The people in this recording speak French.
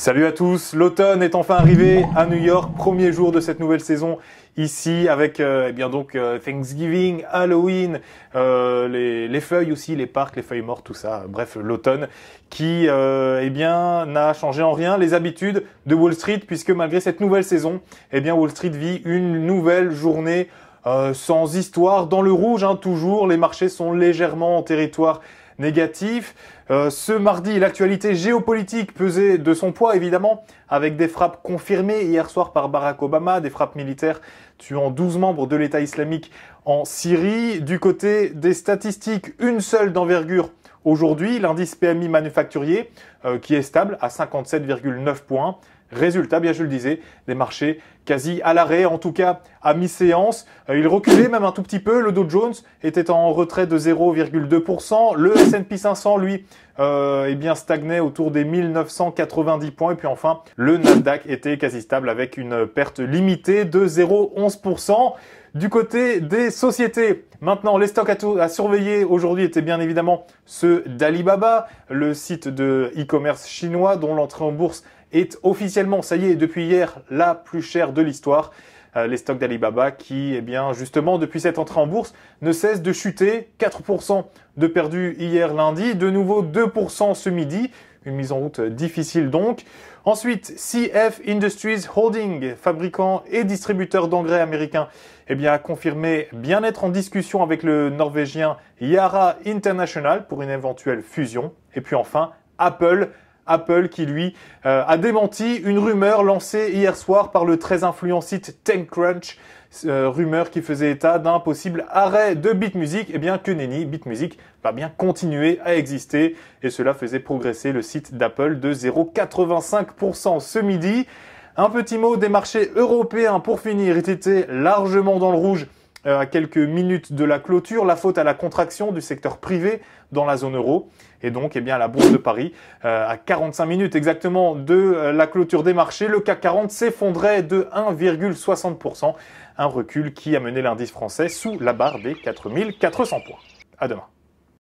Salut à tous, l'automne est enfin arrivé à New York, premier jour de cette nouvelle saison ici avec euh, eh bien donc euh, Thanksgiving, Halloween, euh, les, les, feuilles aussi, les parcs, les feuilles mortes, tout ça, bref l'automne qui euh, eh bien n'a changé en rien les habitudes de Wall Street puisque malgré cette nouvelle saison, eh bien Wall Street vit une nouvelle journée sans histoire dans le rouge hein. toujours, les marchés sont légèrement en territoire négatif. Euh, ce mardi, l'actualité géopolitique pesait de son poids, évidemment, avec des frappes confirmées hier soir par Barack Obama, des frappes militaires tuant 12 membres de l'État islamique en Syrie. Du côté des statistiques, une seule d'envergure aujourd'hui, l'indice PMI manufacturier, euh, qui est stable à 57,9 points. Résultat, bien je le disais, des marchés quasi à l'arrêt, en tout cas à mi-séance. Euh, il reculait même un tout petit peu. Le Dow Jones était en retrait de 0,2%. Le S&P 500, lui, euh, eh bien stagnait autour des 1990 points. Et puis enfin, le Nasdaq était quasi stable avec une perte limitée de 0,11%. Du côté des sociétés, maintenant les stocks à, à surveiller aujourd'hui étaient bien évidemment ceux d'Alibaba, le site de e-commerce chinois dont l'entrée en bourse est officiellement, ça y est, depuis hier, la plus chère de l'histoire. Euh, les stocks d'Alibaba qui, eh bien, justement, depuis cette entrée en bourse, ne cessent de chuter. 4% de perdu hier lundi, de nouveau 2% ce midi. Une mise en route difficile donc. Ensuite, CF Industries Holding, fabricant et distributeur d'engrais américain, eh bien, a confirmé bien être en discussion avec le norvégien Yara International pour une éventuelle fusion. Et puis enfin, Apple, Apple qui lui euh, a démenti une rumeur lancée hier soir par le très influent site TechCrunch, euh, rumeur qui faisait état d'un possible arrêt de Music Et eh bien que Beat Music va bien continuer à exister et cela faisait progresser le site d'Apple de 0,85% ce midi. Un petit mot des marchés européens pour finir, ils étaient largement dans le rouge euh, à quelques minutes de la clôture, la faute à la contraction du secteur privé dans la zone euro. Et donc, eh bien, la Bourse de Paris, euh, à 45 minutes exactement de euh, la clôture des marchés, le CAC 40 s'effondrait de 1,60%, un recul qui a mené l'indice français sous la barre des 4400 points. À demain.